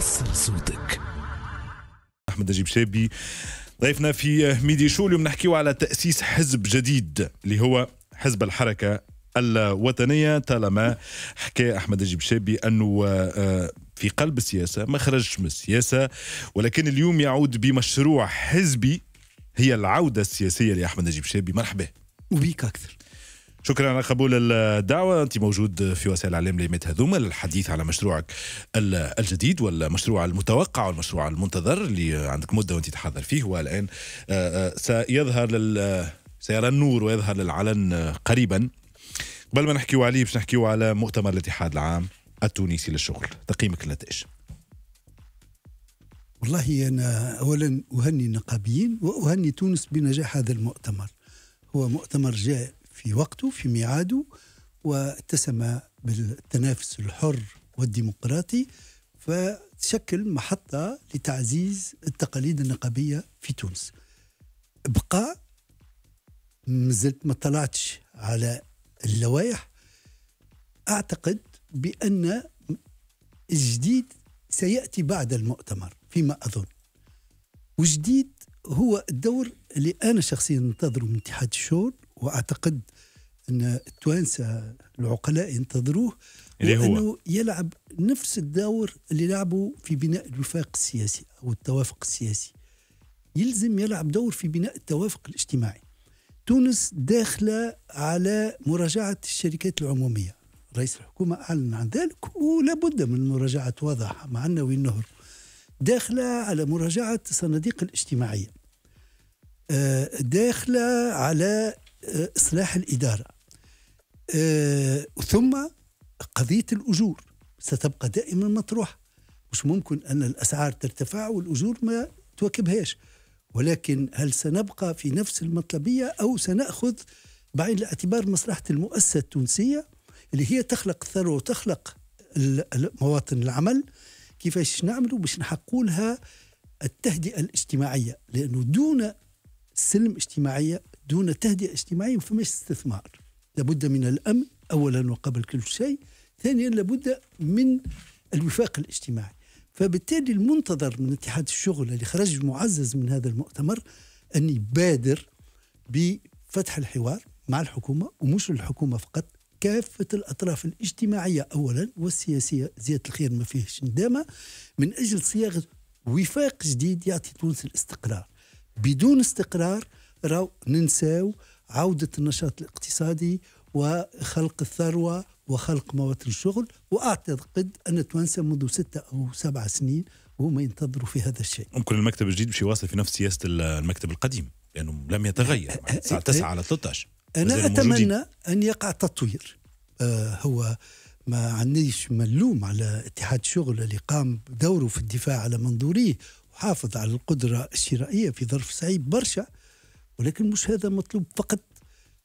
وصل صوتك احمد نجيب شابي ضيفنا في ميدي شو اليوم نحكيو على تاسيس حزب جديد اللي هو حزب الحركه الوطنيه طالما حكى احمد نجيب شابي انه آه، في قلب السياسه ما خرجش من السياسه ولكن اليوم يعود بمشروع حزبي هي العوده السياسيه لاحمد نجيب شابي مرحبا وبيك اكثر شكرا على قبول الدعوة أنت موجود في وسائل الإعلام ليمات هذوما للحديث على مشروعك الجديد والمشروع المتوقع والمشروع المنتظر اللي عندك مدة وأنت تحضر فيه والآن آه، آه، سيظهر لل آه، سيرى النور ويظهر للعلن قريبا قبل ما نحكيو عليه باش نحكيو على مؤتمر الاتحاد العام التونسي للشغل تقييمك للنتائج والله أنا أولا أهني النقابيين وأهني تونس بنجاح هذا المؤتمر هو مؤتمر جاء في وقته في ميعاده واتسم بالتنافس الحر والديمقراطي فتشكل محطة لتعزيز التقاليد النقابية في تونس بقى مازلت ما طلعتش على اللوائح أعتقد بأن الجديد سيأتي بعد المؤتمر فيما أظن وجديد هو الدور اللي أنا شخصيا ننتظره من اتحاد الشغل واعتقد ان التوانسه العقلاء ينتظروه اللي هو انه يلعب نفس الدور اللي لعبه في بناء الوفاق السياسي او التوافق السياسي يلزم يلعب دور في بناء التوافق الاجتماعي تونس داخله على مراجعه الشركات العموميه رئيس الحكومه اعلن عن ذلك ولا بد من مراجعه واضحه مع النووي النهر داخله على مراجعه الصناديق الاجتماعيه آه، داخله على آه، إصلاح الإدارة آه، ثم قضية الأجور ستبقى دائما مطروحة مش ممكن أن الأسعار ترتفع والأجور ما تواكبهاش ولكن هل سنبقى في نفس المطلبية أو سنأخذ بعين الاعتبار مصلحة المؤسسة التونسية اللي هي تخلق الثروة وتخلق مواطن العمل كيفاش نعملوا باش نحقوا لها التهدئة الاجتماعية لأنه دون سلم اجتماعية دون تهدئة اجتماعية ما فماش استثمار لابد من الأمن أولا وقبل كل شيء ثانيا لابد من الوفاق الاجتماعي فبالتالي المنتظر من اتحاد الشغل اللي خرج معزز من هذا المؤتمر أن يبادر بفتح الحوار مع الحكومة ومش الحكومة فقط كافة الأطراف الاجتماعية أولا والسياسية زيادة الخير ما فيهش ندامة من أجل صياغة وفاق جديد يعطي تونس الاستقرار بدون استقرار راو ننساو عودة النشاط الاقتصادي وخلق الثروة وخلق مواطن الشغل وأعتقد أن تونس منذ ستة أو سبع سنين وهم ينتظروا في هذا الشيء ممكن المكتب الجديد مش يواصل في نفس سياسة المكتب القديم لأنه يعني لم يتغير أه، أه، أه، الساعة 9 على 13 أنا أتمنى أن يقع تطوير آه هو ما عنديش ملوم على اتحاد شغل اللي قام دوره في الدفاع على منظوريه وحافظ على القدرة الشرائية في ظرف صعيب برشا ولكن مش هذا مطلوب فقط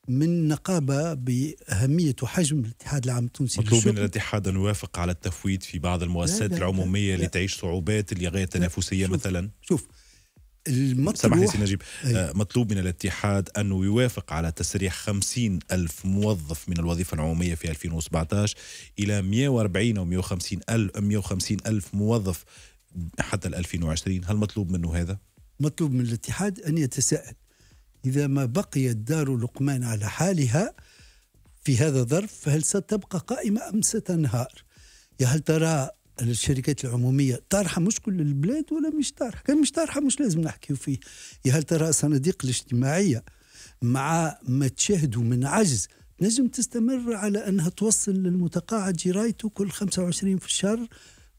من نقابة بأهمية وحجم الاتحاد العام التونسي مطلوب من الاتحاد أن يوافق على التفويت في بعض المؤسسات لا لا العمومية لا لا اللي تعيش صعوبات اللي غير تنافسية مثلا شوف المطلوب سامحني سي نجيب أي. آه، مطلوب من الاتحاد أنه يوافق على تسريح 50 ألف موظف من الوظيفة العمومية في 2017 إلى 140 أو 150 ألف 150 ألف موظف حتى 2020 هل مطلوب منه هذا؟ مطلوب من الاتحاد أن يتساءل إذا ما بقيت دار لقمان على حالها في هذا الظرف فهل ستبقى قائمة أم ستنهار يا هل ترى الشركات العمومية طارحة مش كل البلاد ولا مش طارحة كان مش طارحة مش لازم نحكي فيه يا هل ترى الصناديق الاجتماعية مع ما تشاهدوا من عجز نجم تستمر على أنها توصل للمتقاعد جرايته كل 25 في الشهر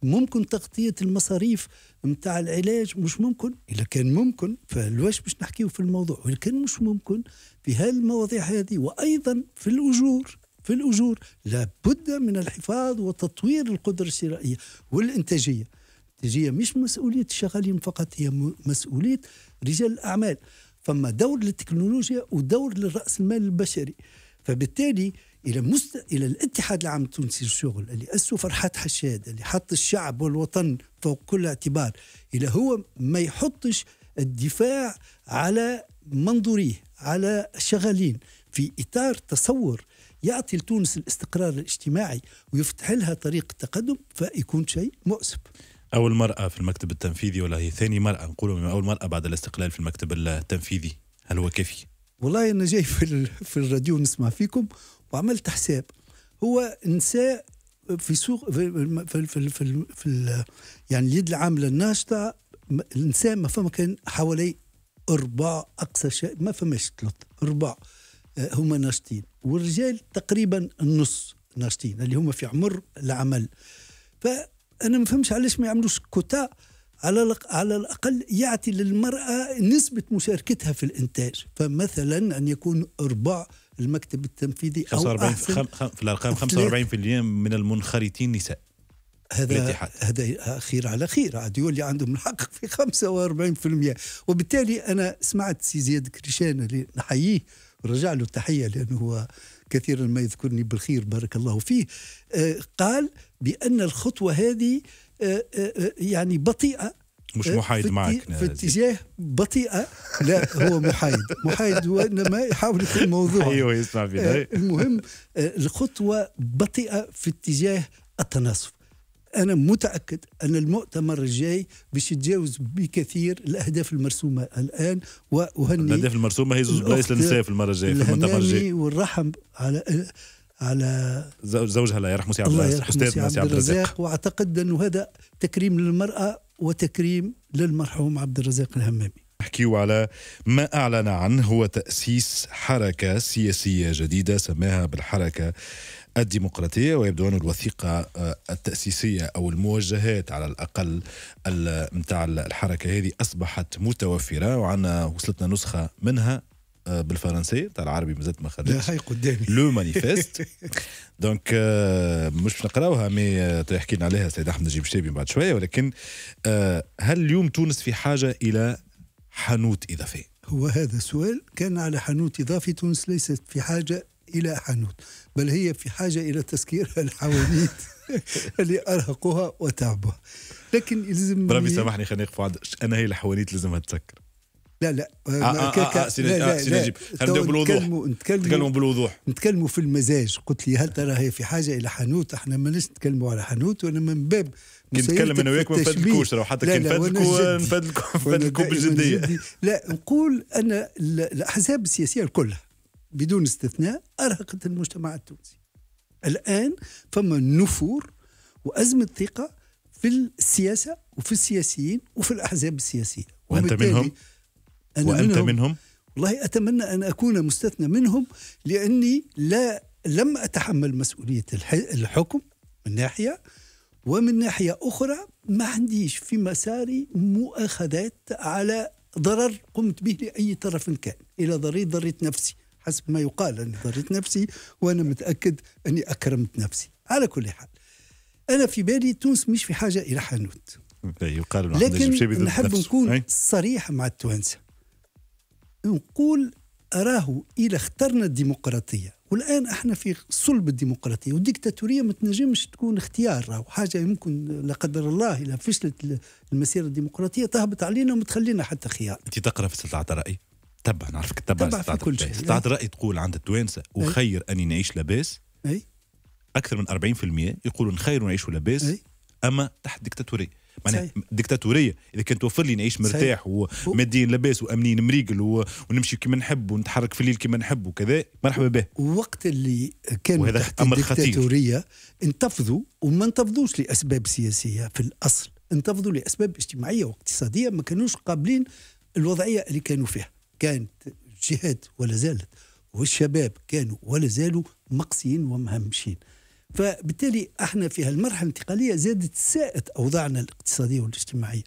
ممكن تغطيه المصاريف نتاع العلاج مش ممكن اذا كان ممكن فالواش باش نحكيو في الموضوع واذا كان مش ممكن في هالمواضيع هذه وايضا في الاجور في الاجور لابد من الحفاظ وتطوير القدره الشرائيه والانتاجيه الانتاجيه مش مسؤوليه الشغالين فقط هي مسؤوليه رجال الاعمال فما دور للتكنولوجيا ودور للراس المال البشري فبالتالي الى مست... الى الاتحاد العام التونسي للشغل اللي اسسه فرحات حشاد اللي حط الشعب والوطن فوق كل اعتبار الى هو ما يحطش الدفاع على منظوريه على شغالين في اطار تصور يعطي لتونس الاستقرار الاجتماعي ويفتح لها طريق التقدم فيكون شيء مؤسف أول مرأة في المكتب التنفيذي ولا هي ثاني مرأة نقولوا أول مرأة بعد الاستقلال في المكتب التنفيذي هل هو كافي؟ والله أنا جاي في, في الراديو نسمع فيكم وعملت حساب هو نساء في سوق في في في, في, في يعني اليد العامله الناشطه النساء ما فما كان حوالي ارباع اقصى شيء ما فماش ثلاث ارباع آه، هما ناشطين والرجال تقريبا النص ناشطين اللي هما في عمر العمل فانا ما فهمش علاش ما يعملوش كوتا على على الاقل يعطي للمراه نسبه مشاركتها في الانتاج فمثلا ان يكون ارباع المكتب التنفيذي او 45 أحسن في الارقام 45% من المنخرطين نساء هذا هذا خير على خير عاد يولي عندهم الحق في 45% وبالتالي انا سمعت سي زياد كريشان اللي نحييه ورجع له التحيه لانه هو كثيرا ما يذكرني بالخير بارك الله فيه آه، قال بان الخطوه هذه آه، آه، يعني بطيئه مش إيه، محايد معك في اتجاه بطيئه لا هو محايد محايد وانما يحاول يكون الموضوع ايوه يسمع إيه، المهم إيه، الخطوه بطيئه في اتجاه التناصف انا متاكد ان المؤتمر الجاي باش يتجاوز بكثير الاهداف المرسومه الان واهني الاهداف المرسومه هي زوج بلايص للنساء في المره الجايه في المؤتمر الجاي والرحم على على زوجها الله يرحمه سي عبد الله يرحمه سي عبد الرزاق واعتقد انه هذا تكريم للمراه وتكريم للمرحوم عبد الرزاق الهمامي نحكيو على ما أعلن عنه هو تأسيس حركة سياسية جديدة سماها بالحركة الديمقراطية ويبدو أن الوثيقة آه، التأسيسية أو الموجهات على الأقل نتاع الحركة هذه أصبحت متوفرة وعنا وصلتنا نسخة منها آه، بالفرنسيه تاع العربي مازالت ما خرجتش لا هاي قدامي لو مانيفيست دونك مش نقراوها مي آه، تحكي لنا عليها سيد احمد نجيب شابي بعد شويه ولكن آه، هل اليوم تونس في حاجه الى حانوت اضافي؟ هو هذا السؤال كان على حانوت اضافي تونس ليست في حاجه الى حانوت بل هي في حاجه الى تسكير الحوانيت اللي ارهقها وتعبها لكن يلزم ربي سامحني خليني نقف انا هي الحوانيت لازمها تسكر لا لا آه آه آه سي آه، نجيب نبداو بالوضوح نتكلموا بالوضوح نتكلموا في المزاج قلت لي هل ترى هي في حاجه الى حانوت احنا ما نتكلموا على حانوت وانا من باب كي نتكلم انا وياك ما نفدلكوش راه حتى كي نفدلكو نفدلكو بالجديه لا نقول ان الاحزاب السياسيه كلها بدون استثناء ارهقت المجتمع التونسي الان فما نفور وازمه ثقه في السياسه وفي السياسيين وفي الاحزاب السياسيه وانت منهم أنا وأنت منهم, منهم؟ والله أتمنى أن أكون مستثنى منهم لأني لا لم أتحمل مسؤولية الحكم من ناحية ومن ناحية أخرى ما عنديش في مساري مؤاخذات على ضرر قمت به لأي طرف كان إلى ضريت ضريت نفسي حسب ما يقال أني ضريت نفسي وأنا متأكد أني أكرمت نفسي على كل حال أنا في بالي تونس مش في حاجة إلى حانوت يقال لكن نحب نكون صريح مع التوانسه نقول راهو إلى اخترنا الديمقراطية والآن احنا في صلب الديمقراطية والديكتاتورية ما تنجمش تكون اختيار راهو حاجة يمكن لا قدر الله إذا فشلت المسيرة الديمقراطية تهبط علينا وما تخلينا حتى خيار أنت تقرأ في استطاعة الرأي تبع نعرفك تبع, تبع استطاعة الرأي استطاعة الرأي تقول عند التوانسة وخير أني نعيش لاباس أي أكثر من 40% يقولون خير نعيش لاباس أما تحت ديكتاتورية معناها ديكتاتوريه اذا كان توفر لي نعيش مرتاح وماديا لاباس وامنين مريقل ونمشي كما نحب ونتحرك في الليل كما نحب وكذا مرحبا به وقت اللي كانوا تحت أمر الديكتاتوريه انتفضوا وما انتفضوش لاسباب سياسيه في الاصل انتفضوا لاسباب اجتماعيه واقتصاديه ما كانوش قابلين الوضعيه اللي كانوا فيها كانت الجهات ولا زالت والشباب كانوا ولا زالوا مقصيين ومهمشين فبالتالي احنا في هالمرحله الانتقاليه زادت ساءت اوضاعنا الاقتصاديه والاجتماعيه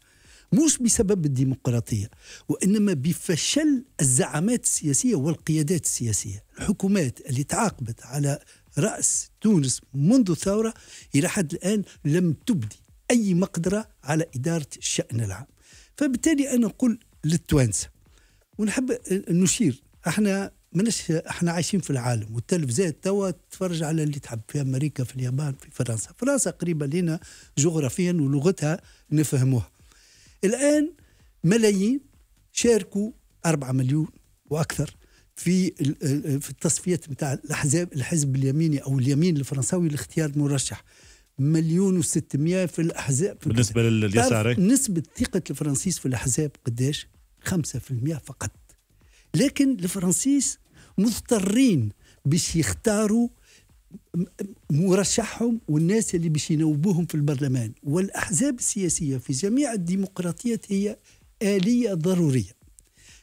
مش بسبب الديمقراطيه وانما بفشل الزعامات السياسيه والقيادات السياسيه الحكومات اللي تعاقبت على راس تونس منذ الثوره الى حد الان لم تبدي اي مقدره على اداره الشان العام فبالتالي انا نقول للتوانسه ونحب نشير احنا منش احنا عايشين في العالم والتلفزيون توا تتفرج على اللي تحب في امريكا في اليابان في فرنسا فرنسا قريبه لنا جغرافيا ولغتها نفهموها الان ملايين شاركوا 4 مليون واكثر في في التصفيات نتاع الاحزاب الحزب اليميني او اليمين الفرنساوي لاختيار مرشح مليون و600 في الاحزاب في بالنسبه لليساري نسبه ثقه الفرنسيس في الاحزاب قداش 5% فقط لكن الفرنسيس مضطرين باش يختاروا مرشحهم والناس اللي باش ينوبوهم في البرلمان والاحزاب السياسيه في جميع الديمقراطيات هي اليه ضروريه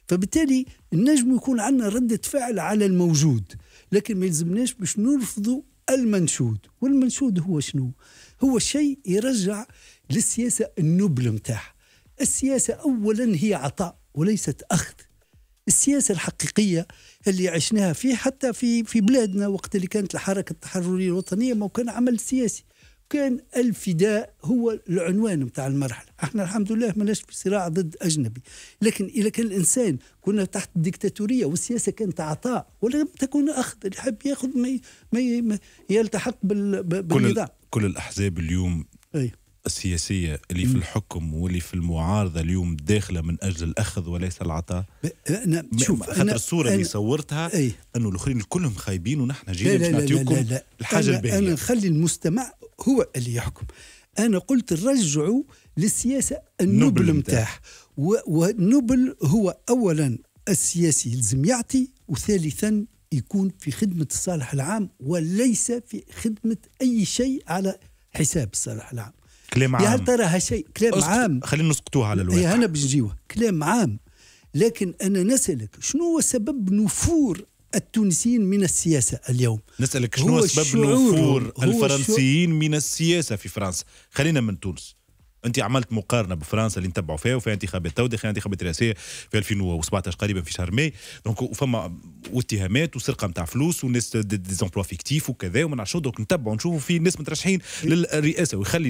فبالتالي النجم يكون عندنا ردة فعل على الموجود لكن ما يلزمناش باش نرفضوا المنشود والمنشود هو شنو هو شيء يرجع للسياسة النبل متاعها السياسة أولا هي عطاء وليست أخذ السياسه الحقيقيه اللي عشناها فيه حتى في في بلادنا وقت اللي كانت الحركه التحرريه الوطنيه ما كان عمل سياسي كان الفداء هو العنوان نتاع المرحله احنا الحمد لله ما في صراع ضد اجنبي لكن اذا كان الانسان كنا تحت الديكتاتوريه والسياسه كانت عطاء ولم تكن اخذ اللي حب ياخذ ما يلتحق بالنظام كل, كل الاحزاب اليوم أي. السياسيه اللي في الحكم واللي في المعارضه اليوم داخله من اجل الاخذ وليس العطاء انا شوف خاطر الصوره اللي صورتها أي. انه الاخرين كلهم خايبين ونحن جايين باش نعطيكم الحاجه الباهيه انا نخلي المستمع هو اللي يحكم انا قلت رجعوا للسياسه النبل نتاعها والنبل هو اولا السياسي يلزم يعطي وثالثا يكون في خدمه الصالح العام وليس في خدمه اي شيء على حساب الصالح العام كلام عام يا هل تراها شيء كلام أسكت. عام خلينا نسقطوها على الواقع إيه، هنا بنجيوها كلام عام لكن انا نسالك شنو هو سبب نفور التونسيين من السياسة اليوم نسألك شنو هو سبب نفور الفرنسيين من السياسة في فرنسا خلينا من تونس انت عملت مقارنه بفرنسا اللي نتبعوا فيها وفيها انتخابات تو داخل انتخابات رئاسيه في 2017 قريبا في شهر ماي دونك فما واتهامات وسرقه نتاع فلوس وناس ديزومبلوا فيكتيف وكذا وما نعرفش دونك نتبعوا نشوفوا في ناس مترشحين للرئاسه ويخلي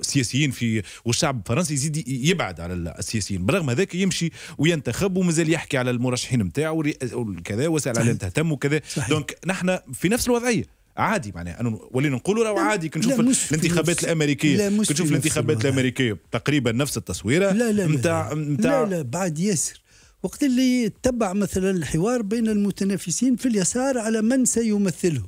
السياسيين في والشعب الفرنسي يزيد يبعد على السياسيين بالرغم هذاك يمشي وينتخب ومازال يحكي على المرشحين نتاعو وكذا وسائل الاعلام تهتم وكذا دونك نحن في نفس الوضعيه عادي معناها انه نقولوا راه عادي كنشوف الانتخابات الامريكيه كنشوف الانتخابات الامريكيه تقريبا نفس التصويره لا لا متاع متاع لا لا بعد ياسر وقت اللي تبع مثلا الحوار بين المتنافسين في اليسار على من سيمثلهم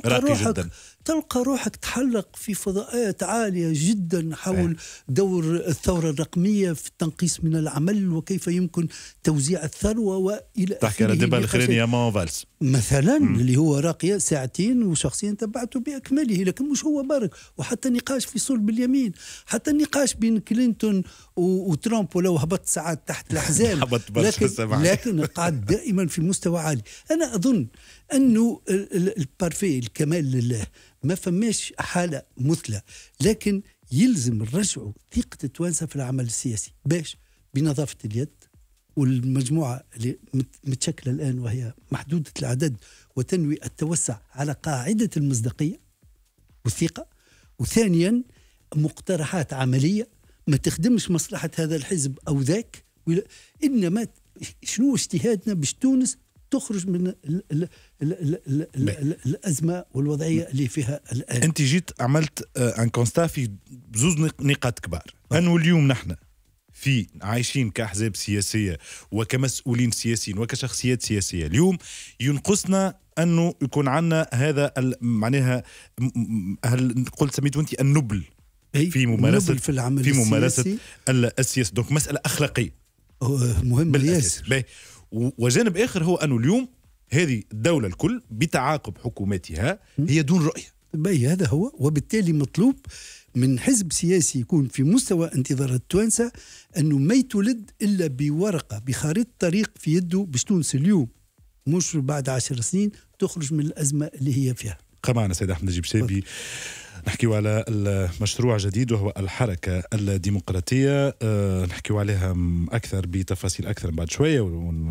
تلقى روحك جدا. تلقى روحك تحلق في فضاءات عاليه جدا حول إيه. دور الثوره الرقميه في التنقيص من العمل وكيف يمكن توزيع الثروه والى تحكي على ديبا الخريني يا فالس مثلا مم. اللي هو راقيه ساعتين وشخصيا تبعته باكمله لكن مش هو برك وحتى النقاش في صلب اليمين حتى النقاش بين كلينتون وترامب ولو هبط ساعات تحت الاحزان لكن, لكن قعد دائما في مستوى عالي انا اظن انه البارفي الكمال لله ما فماش حاله مثلى لكن يلزم نرجعوا ثقه التوانسه في العمل السياسي باش بنظافه اليد والمجموعه اللي متشكله الان وهي محدوده العدد وتنوي التوسع على قاعده المصداقيه والثقه وثانيا مقترحات عمليه ما تخدمش مصلحه هذا الحزب او ذاك انما شنو اجتهادنا باش تونس تخرج من الـ الـ الـ الـ الـ الـ الازمه والوضعيه اللي فيها الان انت جيت عملت ان آه، كونستا في زوز نقاط كبار آه. انه اليوم نحن في عايشين كاحزاب سياسيه وكمسؤولين سياسيين وكشخصيات سياسيه اليوم ينقصنا انه يكون عندنا هذا معناها هل قلت سميته انت النبل في ممارسه في, العمل في ممارسه السياسي. السياسه دونك مساله اخلاقيه مهم بالاساس وجانب اخر هو انه اليوم هذه الدوله الكل بتعاقب حكوماتها هي دون رؤيه باي هذا هو وبالتالي مطلوب من حزب سياسي يكون في مستوى انتظار التوانسة أنه ما يتولد إلا بورقة بخريطة طريق في يده باش تونس اليوم مش بعد عشر سنين تخرج من الأزمة اللي هي فيها قمعنا سيد أحمد الجبشابي نحكيو على المشروع الجديد وهو الحركة الديمقراطية آه، نحكيو عليها أكثر بتفاصيل أكثر بعد شوية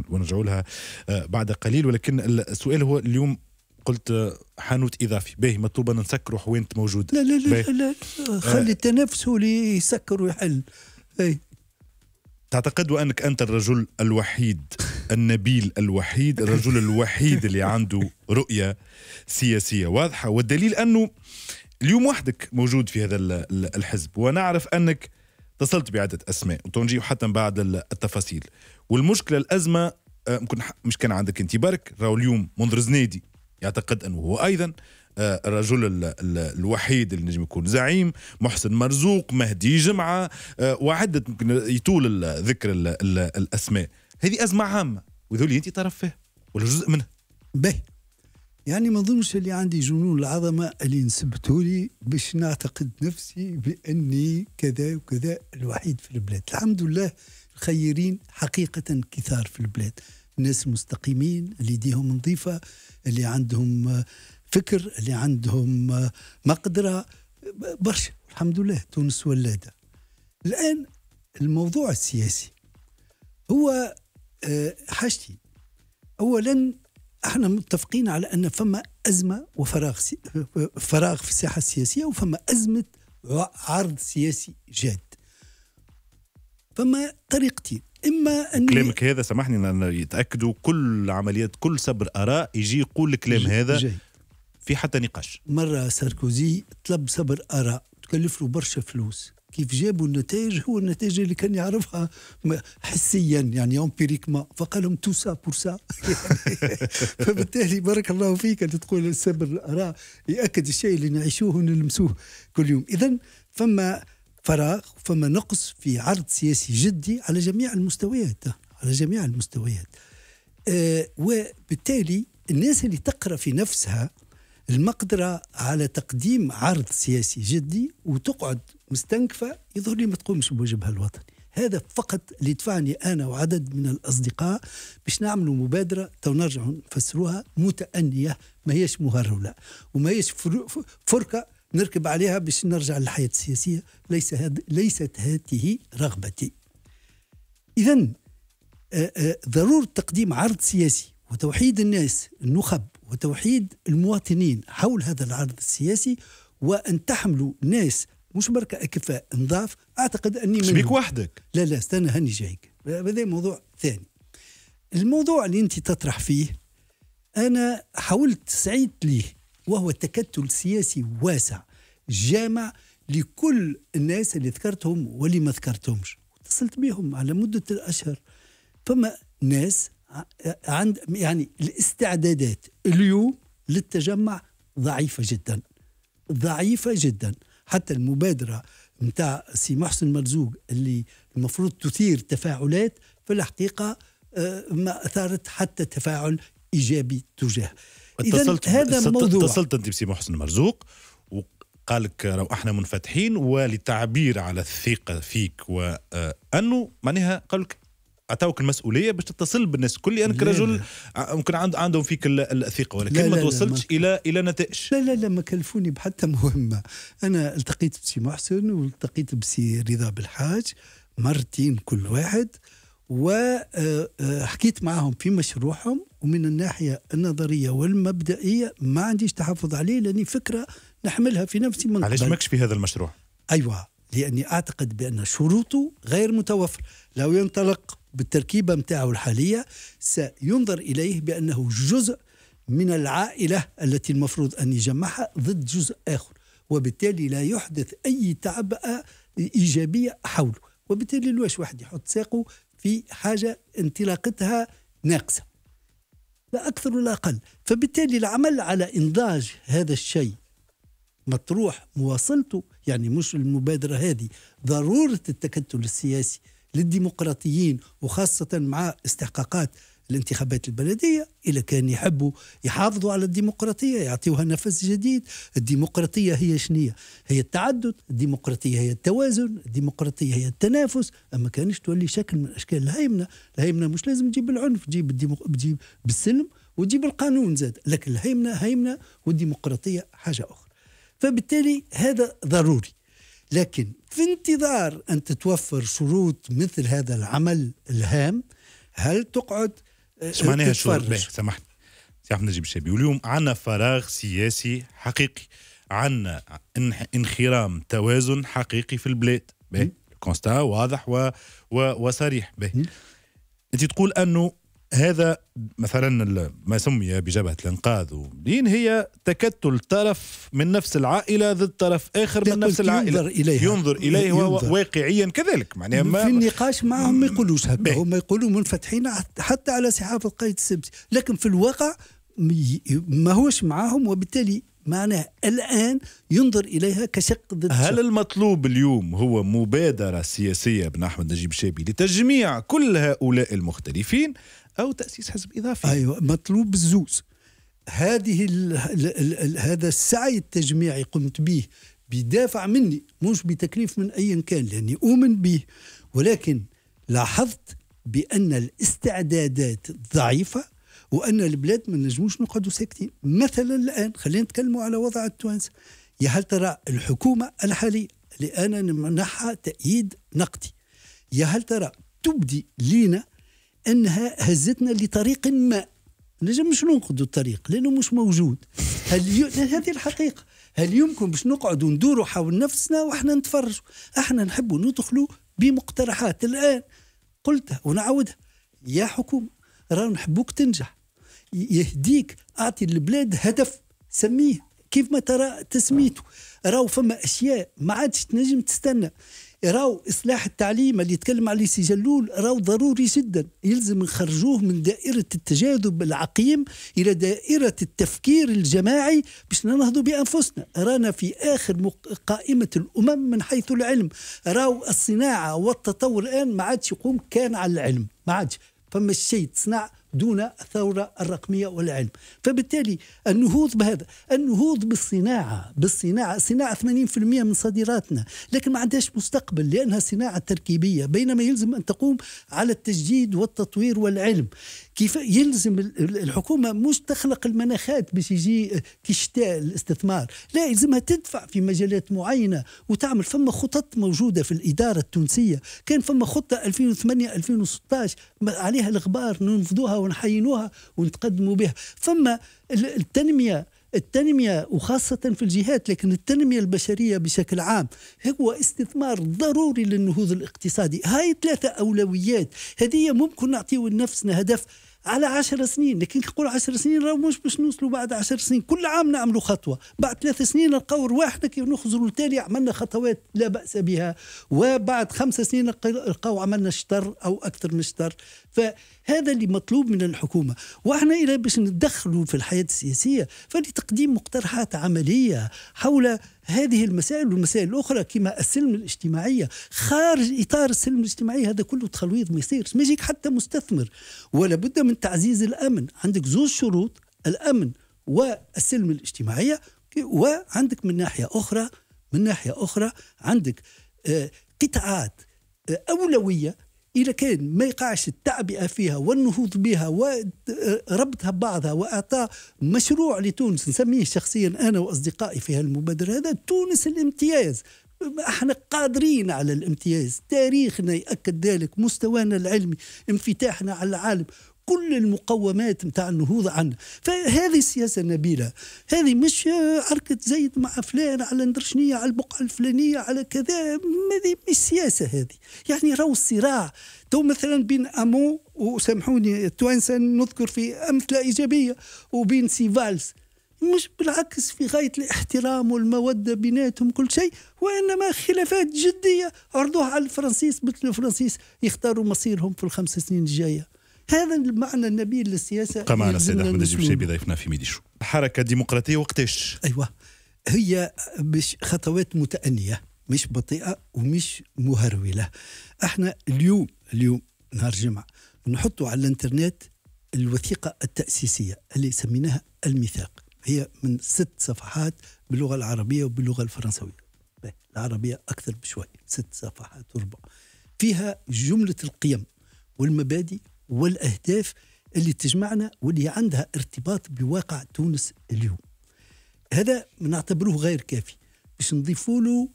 ونرجعوا لها آه، بعد قليل ولكن السؤال هو اليوم قلت آه، حانوت اضافي باهي مطلوب نسكروا حوانت موجوده لا لا لا, لا, لا. خلي التنفس هو اللي يسكر ويحل اي تعتقد وانك انت الرجل الوحيد النبيل الوحيد الرجل الوحيد اللي عنده رؤيه سياسيه واضحه والدليل انه اليوم وحدك موجود في هذا الحزب ونعرف انك اتصلت بعده اسماء ونجيو حتى من بعد التفاصيل والمشكله الازمه آه، ممكن مش كان عندك انت برك راهو اليوم منذر زنيدي يعتقد انه هو ايضا آه، الرجل الوحيد اللي نجم يكون زعيم محسن مرزوق مهدي جمعه آه، وعده ممكن يطول ذكر الاسماء هذه ازمه عامه وذولي انت طرف فيها ولا جزء منها باهي يعني ما ظنش اللي عندي جنون العظمه اللي نسبته لي باش نعتقد نفسي باني كذا وكذا الوحيد في البلاد الحمد لله الخيرين حقيقه كثار في البلاد الناس المستقيمين اللي يديهم نظيفه اللي عندهم فكر اللي عندهم مقدره برشا الحمد لله تونس ولاده الان الموضوع السياسي هو آه، حاجتي اولا احنا متفقين على ان فما ازمه وفراغ سي... فراغ في الساحه السياسيه وفما ازمه عرض سياسي جاد فما طريقتين اما ان كلامك هذا سامحني ان يتاكدوا كل عمليات كل صبر اراء يجي يقول الكلام هذا جاي. في حتى نقاش مره ساركوزي طلب صبر اراء تكلف له برشا فلوس كيف جابوا النتائج هو النتائج اللي كان يعرفها حسيا يعني امبيريكما فقال لهم تو سا بور سا يعني فبالتالي بارك الله فيك انت تقول السبب الاراء ياكد الشيء اللي نعيشوه ونلمسوه كل يوم اذا فما فراغ فما نقص في عرض سياسي جدي على جميع المستويات على جميع المستويات آه وبالتالي الناس اللي تقرا في نفسها المقدرة على تقديم عرض سياسي جدي وتقعد مستنكفة يظهر لي ما تقومش بواجبها الوطني هذا فقط اللي دفعني أنا وعدد من الأصدقاء باش نعملوا مبادرة تو نرجعوا نفسروها متأنية ما هيش مهرولة وما هيش فركة نركب عليها باش نرجع للحياة السياسية ليس هاد ليست هذه رغبتي إذا ضرورة تقديم عرض سياسي وتوحيد الناس النخب وتوحيد المواطنين حول هذا العرض السياسي وان تحملوا ناس مش برك اكفاء نضاف اعتقد اني مش بيك وحدك لا لا استنى هني جايك هذا موضوع ثاني الموضوع اللي انت تطرح فيه انا حاولت سعيت ليه وهو تكتل سياسي واسع جامع لكل الناس اللي ذكرتهم واللي ما ذكرتهمش اتصلت بهم على مده الاشهر فما ناس عند يعني الاستعدادات اليوم للتجمع ضعيفة جدا ضعيفة جدا حتى المبادرة نتاع سي محسن مرزوق اللي المفروض تثير تفاعلات في الحقيقة آه، ما أثارت حتى تفاعل إيجابي تجاه اتصلت هذا الموضوع اتصلت أنت بسي محسن مرزوق وقال لك لو احنا منفتحين وللتعبير على الثقة فيك وأنه آه، معناها قال لك عطاوك المسؤوليه باش تتصل بالناس الكل لانك رجل ممكن عند عندهم فيك الثقه ولكن ما توصلتش الى الى نتائج لا لا لا ما كلفوني بحتى مهمه انا التقيت بسي محسن والتقيت بسي رضا بالحاج مرتين كل واحد وحكيت آه، آه، معهم في مشروعهم ومن الناحية النظرية والمبدئية ما عنديش تحفظ عليه لأني فكرة نحملها في نفسي من علاش ماكش في هذا المشروع؟ أيوة لاني اعتقد بان شروطه غير متوفر لو ينطلق بالتركيبه نتاعه الحاليه سينظر اليه بانه جزء من العائله التي المفروض ان يجمعها ضد جزء اخر وبالتالي لا يحدث اي تعبئه ايجابيه حوله وبالتالي الواش واحد يحط ساقه في حاجه انطلاقتها ناقصه لا اكثر ولا اقل فبالتالي العمل على انضاج هذا الشيء مطروح مواصلته يعني مش المبادرة هذه ضرورة التكتل السياسي للديمقراطيين وخاصة مع استحقاقات الانتخابات البلدية إلى كان يحبوا يحافظوا على الديمقراطية يعطيوها نفس جديد الديمقراطية هي شنية هي التعدد الديمقراطية هي التوازن الديمقراطية هي التنافس أما كانش تولي شكل من أشكال الهيمنة الهيمنة مش لازم تجيب العنف تجيب, الديمق... تجيب بالسلم وتجيب القانون زاد لكن الهيمنة هيمنة والديمقراطية حاجة أخرى فبالتالي هذا ضروري لكن في انتظار أن تتوفر شروط مثل هذا العمل الهام هل تقعد سمعناها شروط سمحت سي عبد نجيب الشابي واليوم عندنا فراغ سياسي حقيقي عندنا انخرام توازن حقيقي في البلاد كونستا واضح و... و... وصريح به انت تقول انه هذا مثلا ما سمي بجبهه الانقاذ ودين هي تكتل طرف من نفس العائله ضد طرف اخر من نفس العائله ينظر اليه ينظر اليه ينظر. واقعيا كذلك معناها ما في النقاش معهم ما يقولوش هكا هما يقولوا منفتحين حتى على صحافه القيد السبتي لكن في الواقع ما هوش معاهم وبالتالي معناه الآن ينظر إليها كشق ضد هل المطلوب اليوم هو مبادرة سياسية بن أحمد نجيب شابي لتجميع كل هؤلاء المختلفين او تاسيس حزب اضافي ايوه مطلوب الزوز هذه الـ الـ الـ هذا السعي التجميعي قمت به بدافع مني مش بتكليف من ايا كان لاني اؤمن به ولكن لاحظت بان الاستعدادات ضعيفه وان البلاد ما نجموش نقعدوا ساكتين مثلا الان خلينا نتكلموا على وضع التوانسه يا هل ترى الحكومه الحاليه اللي انا نمنحها تأييد نقدي يا هل ترى تبدي لينا انها هزتنا لطريق ما نجمش ننقدوا الطريق لانه مش موجود هل ي... هذه الحقيقه هل يمكن باش نقعدوا ندوروا حول نفسنا واحنا نتفرجوا احنا نحبوا ندخلوا بمقترحات الان قلتها ونعودها يا حكومه راه نحبوك تنجح يهديك اعطي البلاد هدف سميه كيف ما ترى تسميته راهو فما اشياء ما عادش تنجم تستنى راو اصلاح التعليم اللي يتكلم عليه سي جلول راو ضروري جدا يلزم نخرجوه من دائره التجاذب العقيم الى دائره التفكير الجماعي باش ننهضوا بانفسنا رانا في اخر قائمه الامم من حيث العلم راو الصناعه والتطور الان ما عادش يقوم كان على العلم ما عادش فما الشيء تصنع دون الثورة الرقمية والعلم فبالتالي النهوض بهذا النهوض بالصناعة بالصناعة الصناعة 80% من صادراتنا لكن ما عندهاش مستقبل لأنها صناعة تركيبية بينما يلزم أن تقوم على التجديد والتطوير والعلم كيف يلزم الحكومه مش تخلق المناخات باش يجي آه، كشتاء الاستثمار لا يلزمها تدفع في مجالات معينه وتعمل فما خطط موجوده في الاداره التونسيه كان فما خطه 2008 2016 عليها الغبار ننفذوها ونحينوها ونتقدموا بها فما التنميه التنمية وخاصة في الجهات لكن التنمية البشرية بشكل عام هو استثمار ضروري للنهوض الاقتصادي هاي ثلاثة أولويات هذه ممكن نعطيه لنفسنا هدف على عشر سنين لكن نقول عشر سنين راه مش باش نوصلوا بعد عشر سنين كل عام نعملوا خطوه بعد ثلاث سنين نلقاو رواحنا كي نخزروا التالي عملنا خطوات لا باس بها وبعد خمس سنين نلقاو عملنا شطر او اكثر من شطر فهذا اللي مطلوب من الحكومه واحنا الى باش ندخلوا في الحياه السياسيه فلتقديم مقترحات عمليه حول هذه المسائل والمسائل الأخرى كما السلم الاجتماعية خارج إطار السلم الاجتماعي هذا كله تخلويض ما يصيرش ما يجيك حتى مستثمر ولا بد من تعزيز الأمن عندك زوج شروط الأمن والسلم الاجتماعية وعندك من ناحية أخرى من ناحية أخرى عندك آه، قطاعات آه، أولوية إذا كان ما يقعش التعبئة فيها والنهوض بها وربطها ببعضها وإعطاء مشروع لتونس نسميه شخصيا أنا وأصدقائي في هالمبادرة هذا تونس الامتياز احنا قادرين على الامتياز تاريخنا يأكد ذلك مستوانا العلمي انفتاحنا على العالم كل المقومات نتاع النهوض عندنا فهذه السياسه النبيله هذه مش عركه زيد مع فلان على الدرشنية على البقعه الفلانيه على كذا هذه مش سياسه هذه يعني راهو الصراع تو مثلا بين امو وسامحوني التوانسه نذكر في امثله ايجابيه وبين سيفالس مش بالعكس في غاية الاحترام والمودة بيناتهم كل شيء وإنما خلافات جدية عرضوها على الفرنسيس مثل الفرنسيس يختاروا مصيرهم في الخمس سنين الجاية هذا المعنى النبيل للسياسه على السيد احمد نجيب شيبي ضيفنا في ميديشو حركه ديمقراطيه وقتاش ايوه هي مش خطوات متأنية مش بطيئة ومش مهرولة احنا اليوم اليوم نهار الجمعة نحطوا على الانترنت الوثيقة التأسيسية اللي سميناها الميثاق هي من ست صفحات باللغة العربية وباللغة الفرنسوية العربية أكثر بشوي ست صفحات وربع فيها جملة القيم والمبادئ والاهداف اللي تجمعنا واللي عندها ارتباط بواقع تونس اليوم هذا نعتبره غير كافي باش نضيفوا له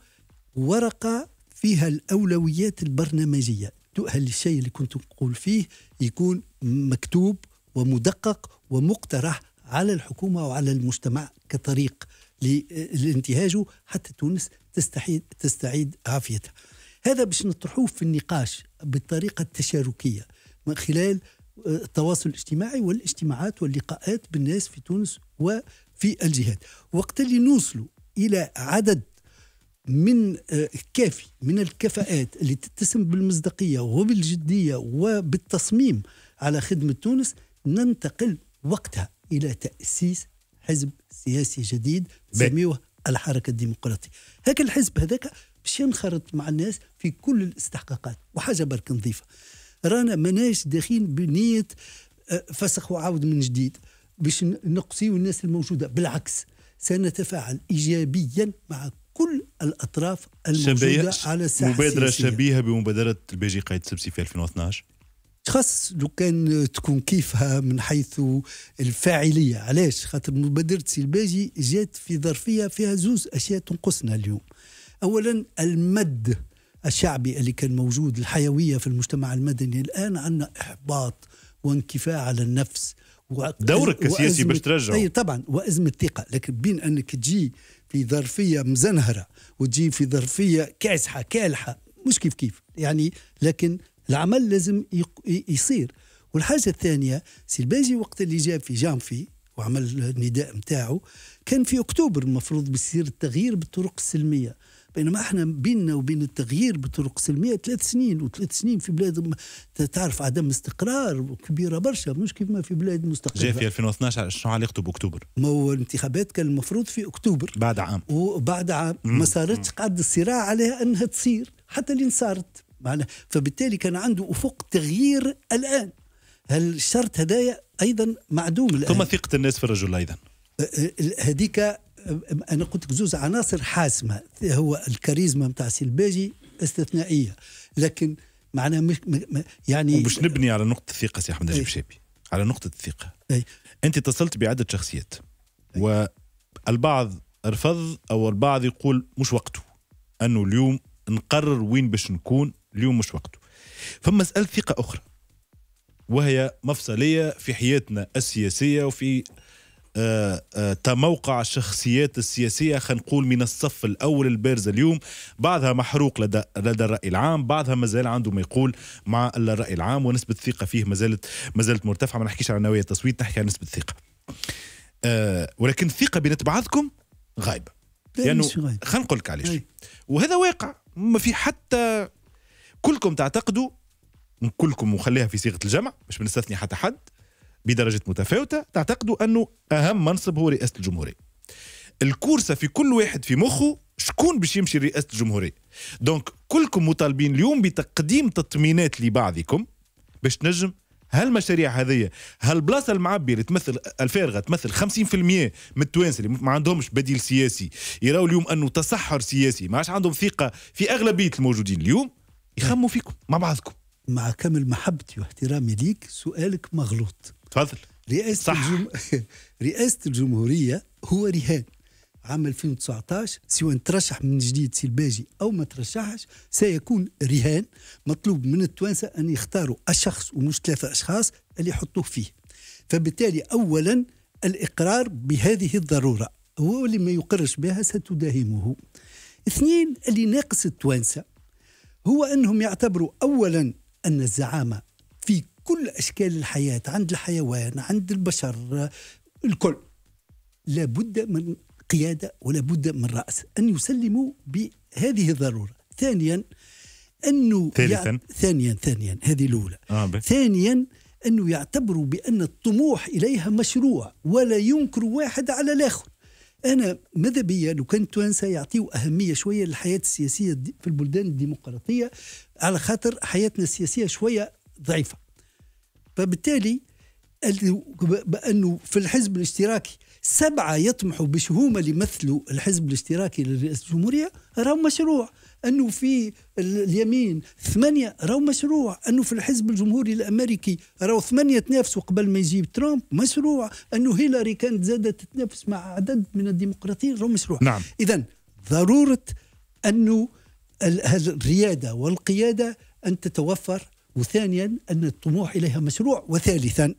ورقه فيها الاولويات البرنامجيه تؤهل الشيء اللي كنت نقول فيه يكون مكتوب ومدقق ومقترح على الحكومه وعلى المجتمع كطريق لانتهاجه حتى تونس تستعيد تستعيد عافيتها. هذا باش نطرحوه في النقاش بالطريقه التشاركيه من خلال آه، التواصل الاجتماعي والاجتماعات واللقاءات بالناس في تونس وفي الجهات وقت اللي نوصلوا إلى عدد من آه، كافي من الكفاءات اللي تتسم بالمصداقية وبالجدية وبالتصميم على خدمة تونس ننتقل وقتها إلى تأسيس حزب سياسي جديد نسميه الحركة الديمقراطية هكذا الحزب هذاك باش ينخرط مع الناس في كل الاستحقاقات وحاجة برك نظيفة رانا ماناش داخلين بنيه آه، فسخ وعاود من جديد باش نقصيو الناس الموجوده بالعكس سنتفاعل ايجابيا مع كل الاطراف الموجوده على الساحه مبادره شبيهه بمبادره البيجي قايد سبسي في 2012 خاص لو كان تكون كيفها من حيث الفاعليه علاش خاطر مبادره الباجي جات في ظرفيه فيها زوز اشياء تنقصنا اليوم اولا المد الشعبي اللي كان موجود الحيوية في المجتمع المدني الآن عندنا إحباط وانكفاء على النفس و... دورك كسياسي باش ترجع أي طبعا وأزمة ثقة لكن بين أنك تجي في ظرفية مزنهرة وتجي في ظرفية كاسحة كالحة مش كيف كيف يعني لكن العمل لازم يصير والحاجة الثانية سي الباجي وقت اللي جاء في جانفي وعمل النداء نتاعو كان في أكتوبر المفروض بيصير التغيير بالطرق السلمية بينما احنا بيننا وبين التغيير بطرق سلميه ثلاث سنين وثلاث سنين في بلاد تعرف عدم استقرار كبيره برشا مش كيف ما في بلاد مستقره جاء في 2012 شنو علاقته باكتوبر؟ ما هو الانتخابات كان المفروض في اكتوبر بعد عام وبعد عام ما صارتش قد الصراع عليها انها تصير حتى اللي صارت معنا فبالتالي كان عنده افق تغيير الان هل الشرط هدايا ايضا معدوم الان ثم ثقه الناس في الرجل ايضا أه، أه، هذيك انا قلت لك زوز عناصر حاسمه هو الكاريزما نتاع سلباجي استثنائيه لكن معناها مش يعني وباش نبني على نقطه الثقه سي احمد نجيب إيه. شابي على نقطه الثقه أي. انت اتصلت بعده شخصيات إيه. والبعض رفض او البعض يقول مش وقته انه اليوم نقرر وين باش نكون اليوم مش وقته فما مساله ثقه اخرى وهي مفصليه في حياتنا السياسيه وفي آه، آه، تموقع الشخصيات السياسية خلينا نقول من الصف الأول البارز اليوم بعضها محروق لدى, لدى الرأي العام بعضها مازال عنده ما يقول مع الرأي العام ونسبة الثقة فيه مازالت مازالت مرتفعة ما نحكيش على نوايا التصويت نحكي على نسبة الثقة آه، ولكن الثقة بين بعضكم غايبة لأنه يعني خلينا نقول لك علاش وهذا واقع ما في حتى كلكم تعتقدوا كلكم وخليها في صيغه الجمع مش بنستثني حتى حد بدرجة متفاوتة تعتقدوا أنه أهم منصب هو رئاسة الجمهورية الكورسة في كل واحد في مخه شكون باش يمشي رئاسة الجمهورية دونك كلكم مطالبين اليوم بتقديم تطمينات لبعضكم باش نجم هالمشاريع هذه هالبلاصه المعبيه اللي تمثل الفارغه تمثل 50% من التوانسه اللي ما عندهمش بديل سياسي يراو اليوم انه تصحر سياسي ما عادش عندهم ثقه في اغلبيه الموجودين اليوم يخموا فيكم مع بعضكم مع كامل محبتي واحترامي ليك سؤالك مغلوط تفضل رئاسة صح. الجم... رئاسة الجمهورية هو رهان عام 2019 سواء ترشح من جديد سي الباجي او ما ترشحش سيكون رهان مطلوب من التوانسه ان يختاروا الشخص ومش ثلاثه اشخاص اللي يحطوه فيه فبالتالي اولا الاقرار بهذه الضروره هو اللي ما يقرش بها ستداهمه اثنين اللي ناقص التوانسه هو انهم يعتبروا اولا ان الزعامه في كل أشكال الحياة عند الحيوان عند البشر الكل لابد من قيادة ولابد من رأس أن يسلموا بهذه الضرورة ثانيا أنه ثالثا ثانيا ثانيا هذه الأولى آه ثانيا أنه يعتبروا بأن الطموح إليها مشروع ولا ينكر واحد على الآخر أنا ماذا بيا لو كان التوانسة يعطيوا أهمية شوية للحياة السياسية في البلدان الديمقراطية على خاطر حياتنا السياسية شوية ضعيفة فبالتالي بأنه في الحزب الاشتراكي سبعة يطمحوا باش اللي يمثلوا الحزب الاشتراكي لرئاسة الجمهورية راهو مشروع أنه في اليمين ثمانية راهو مشروع أنه في الحزب الجمهوري الأمريكي راهو ثمانية تنافسوا قبل ما يجيب ترامب مشروع أنه هيلاري كانت زادت تتنافس مع عدد من الديمقراطيين راهو مشروع نعم. إذا ضرورة أنه الريادة والقيادة أن تتوفر وثانيا أن الطموح إليها مشروع وثالثا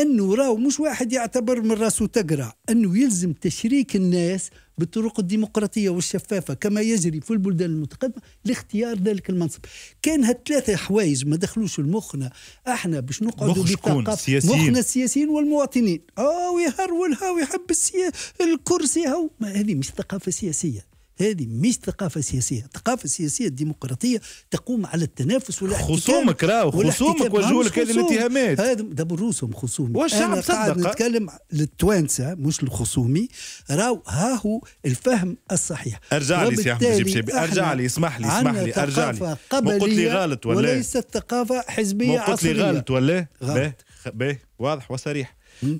أنه راو مش واحد يعتبر من راسه تقرا أنه يلزم تشريك الناس بالطرق الديمقراطية والشفافة كما يجري في البلدان المتقدمة لاختيار ذلك المنصب كان هالثلاثة حوايج ما دخلوش لمخنا احنا باش نقعدوا بطاقة مخنا السياسيين والمواطنين او آه، يهرولها ويحب السيا... الكرسي هاو ما هذه مش ثقافة سياسية هذه مش ثقافة سياسية الثقافة السياسية الديمقراطية تقوم على التنافس ولا خصومك راهو خصومك وجهوا لك هذه الاتهامات هذا دابا روسهم خصومي والشعب صدق نتكلم للتوانسة مش الخصومي راهو ها هو الفهم الصحيح ارجع لي سي احمد جيب ارجع لي اسمح لي اسمح لي ارجع لي قلت لي غلط ولا إيه؟ وليست ثقافة حزبية قلت لي غلط ولا إيه؟ غلط باهي واضح وصريح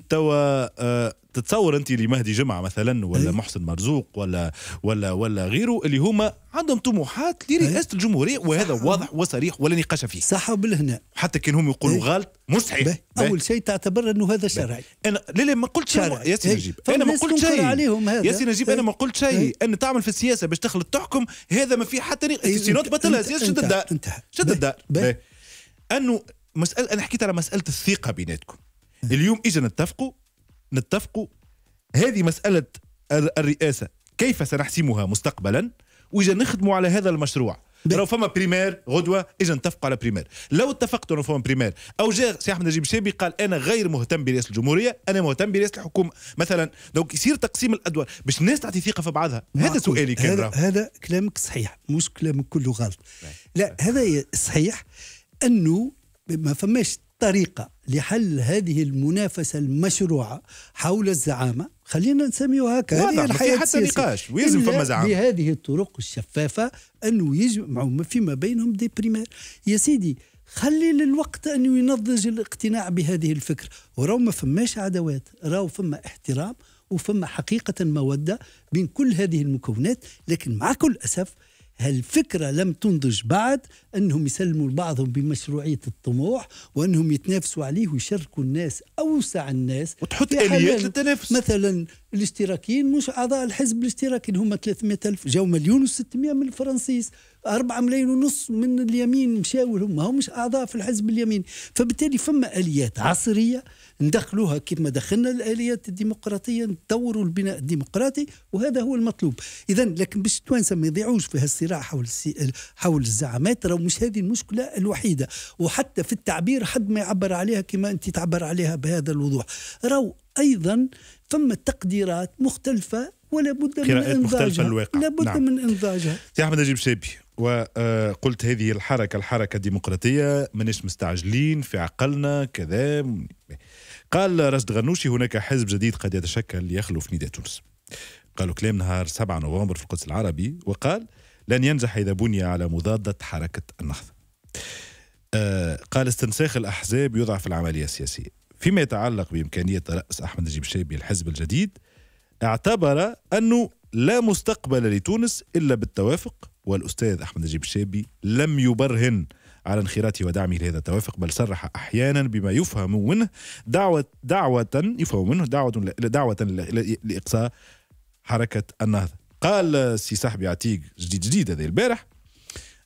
توا آه، تتصور انت اللي مهدي جمعه مثلا ولا أي. محسن مرزوق ولا ولا ولا غيره اللي هما عندهم طموحات لرئاسه الجمهوريه وهذا واضح وصريح ولا نقاش فيه صح بالهنا حتى كان هم يقولوا غلط مش صحيح اول شيء تعتبر انه هذا شرعي انا لا لا ما قلتش يا سي نجيب انا ما قلت شيء عليهم هذا يا سي نجيب انا ما قلت شيء ان تعمل في السياسه باش تخلط تحكم هذا ما في حتى سينوت بطلها سياسه شد الدار شد الدار انه مساله انا حكيت على مساله الثقه بيناتكم اليوم اجا نتفقوا نتفقوا هذه مسألة الرئاسة كيف سنحسمها مستقبلا وإذا نخدموا على هذا المشروع لو فما بريمير غدوه اجا نتفقوا على بريمير لو اتفقتوا انه فما بريمير او جاء سي احمد نجيب شابي قال انا غير مهتم برئاسه الجمهوريه انا مهتم برئاسه الحكومه مثلا لو يصير تقسيم الادوار باش الناس تعطي ثقه في بعضها هذا سؤالي كان هذا, هذا كلامك صحيح مش كلامك كله غلط نعم. لا نعم. هذا صحيح انه ما فماش طريقة لحل هذه المنافسة المشروعة حول الزعامة خلينا نسميها هكا هذه الحياة حتى نقاش ويلزم فما زعامة بهذه الطرق الشفافة أنه يجمعوا فيما بينهم دي بريمير يا سيدي خلي للوقت أن ينضج الاقتناع بهذه الفكرة وراو ما فماش عداوات راو فما احترام وفما حقيقة مودة بين كل هذه المكونات لكن مع كل أسف هالفكرة لم تنضج بعد أنهم يسلموا لبعضهم بمشروعية الطموح وأنهم يتنافسوا عليه ويشاركوا الناس أوسع الناس وتحط آليات للتنافس مثلا الاشتراكيين مش اعضاء الحزب الاشتراكي اللي 300 الف جاو مليون و600 من الفرنسيس 4 ملايين ونص من اليمين مشاو هم همش اعضاء في الحزب اليمين فبالتالي فما اليات عصريه ندخلوها كما دخلنا الاليات الديمقراطيه نطوروا البناء الديمقراطي وهذا هو المطلوب اذا لكن باش التوانسه ما يضيعوش في هالصراع حول السي... حول الزعامات راه مش هذه المشكله الوحيده وحتى في التعبير حد ما يعبر عليها كما انت تعبر عليها بهذا الوضوح راهو ايضا ثم تقديرات مختلفه ولا بد من انضاجها مختلفة لا بد نعم. من انضاجها سي احمد نجيب شابي وقلت هذه الحركه الحركه الديمقراطيه مانيش مستعجلين في عقلنا كذا قال رشد غنوشي هناك حزب جديد قد يتشكل ليخلف نداء تونس قالوا كلام نهار 7 نوفمبر في القدس العربي وقال لن ينجح إذا بني على مضادة حركة النهضة آه، قال استنساخ الأحزاب يضعف العملية السياسية فيما يتعلق بإمكانية رأس أحمد نجيب شابي الحزب الجديد اعتبر أنه لا مستقبل لتونس إلا بالتوافق والأستاذ أحمد نجيب شابي لم يبرهن على انخراطه ودعمه لهذا التوافق بل صرح احيانا بما يفهم منه دعوه دعوه يفهم منه دعوه دعوه لاقصاء حركه النهضه قال سي صاحبي عتيق جديد جديد هذا البارح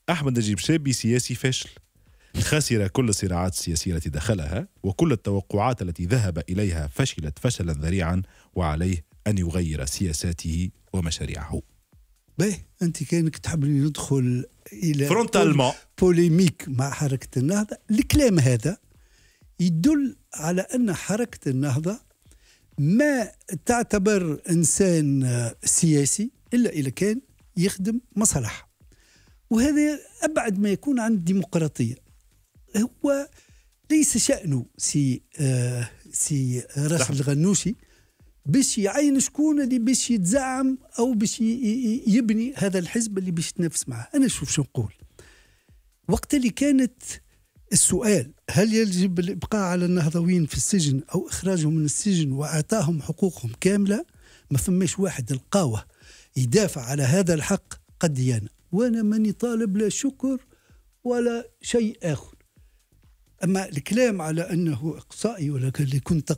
احمد نجيب شابي سياسي فاشل خسر كل الصراعات السياسية التي دخلها وكل التوقعات التي ذهب إليها فشلت فشلا ذريعا وعليه أن يغير سياساته ومشاريعه باهي انت كانك تحبني ندخل الى فرونتالمون بوليميك مع حركه النهضه الكلام هذا يدل على ان حركه النهضه ما تعتبر انسان سياسي الا اذا كان يخدم مصالحها وهذا ابعد ما يكون عن الديمقراطيه هو ليس شأنه سي آه سي راشد نعم. الغنوشي باش يعين شكون اللي باش يتزعم او باش يبني هذا الحزب اللي باش يتنافس معه انا شوف شو نقول وقت اللي كانت السؤال هل يجب الابقاء على النهضويين في السجن او اخراجهم من السجن واعطاهم حقوقهم كامله ما فماش واحد القاوه يدافع على هذا الحق قديانا وانا ماني طالب لا شكر ولا شيء اخر اما الكلام على انه اقصائي ولكن اللي كنت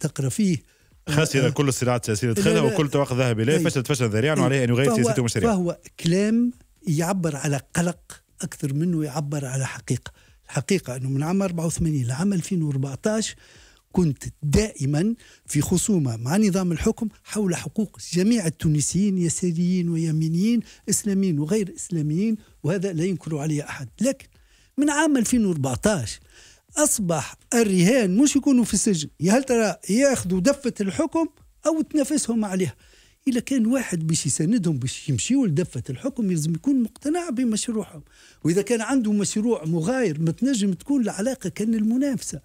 تقرا فيه آه، خسر آه، كل الصراعات السياسيه دخلها وكل توافق ذهب اليه طيب. فشلت فشل ذريعا طيب. وعليه ان يغير سياسته ومشاريعه فهو كلام يعبر على قلق اكثر منه يعبر على حقيقه الحقيقه انه من عام 84 لعام 2014 كنت دائما في خصومة مع نظام الحكم حول حقوق جميع التونسيين يساريين ويمينيين إسلاميين وغير إسلاميين وهذا لا ينكر عليه أحد لكن من عام 2014 اصبح الرهان مش يكونوا في السجن يا هل ترى ياخذوا دفه الحكم او تنافسهم عليها إذا كان واحد باش يساندهم باش يمشيوا لدفة الحكم يلزم يكون مقتنع بمشروعهم وإذا كان عنده مشروع مغاير ما تنجم تكون العلاقة كان المنافسة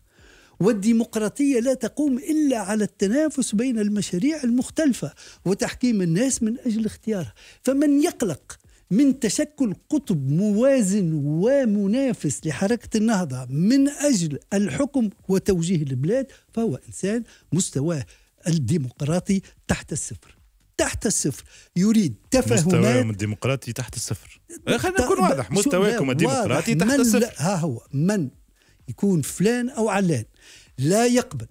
والديمقراطية لا تقوم إلا على التنافس بين المشاريع المختلفة وتحكيم الناس من أجل اختيارها فمن يقلق من تشكل قطب موازن ومنافس لحركة النهضة من أجل الحكم وتوجيه البلاد فهو إنسان مستواه الديمقراطي تحت الصفر تحت الصفر يريد تفاهمات مستواكم الديمقراطي تحت الصفر خلينا نكون واضح مستواكم الديمقراطي تحت الصفر ها هو من يكون فلان أو علان لا يقبل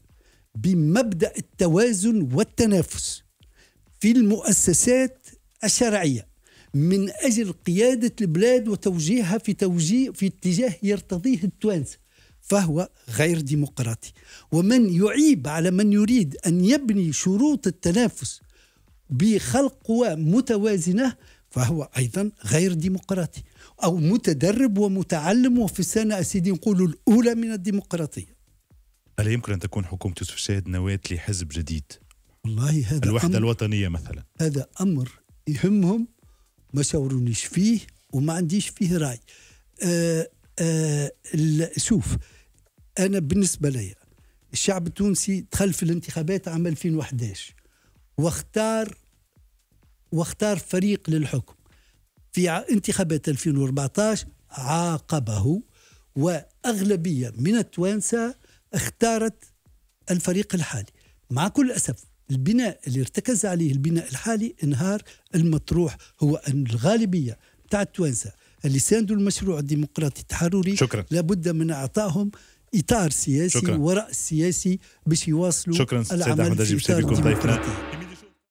بمبدأ التوازن والتنافس في المؤسسات الشرعية من أجل قيادة البلاد وتوجيهها في توجيه في اتجاه يرتضيه التوانسة فهو غير ديمقراطي ومن يعيب على من يريد أن يبني شروط التنافس بخلق قوى متوازنة فهو أيضا غير ديمقراطي أو متدرب ومتعلم وفي السنة أسيدي نقول الأولى من الديمقراطية ألا يمكن أن تكون حكومة يوسف شاهد نواة لحزب جديد؟ والله هذا الوحدة أمر الوطنية مثلا هذا أمر يهمهم ما شاورونيش فيه وما عنديش فيه راي آه آه شوف انا بالنسبه لي الشعب التونسي دخل في الانتخابات عام 2011 واختار واختار فريق للحكم في انتخابات 2014 عاقبه واغلبيه من التوانسه اختارت الفريق الحالي مع كل اسف البناء اللي ارتكز عليه البناء الحالي انهار المطروح هو أن الغالبية تاع التوانسة اللي ساندوا المشروع الديمقراطي التحرري شكرا. لابد من اعطائهم اطار سياسي شكرا. وراء سياسي باش يواصلوا شكرا سيد احمد اجيب شبيكم ضيفنا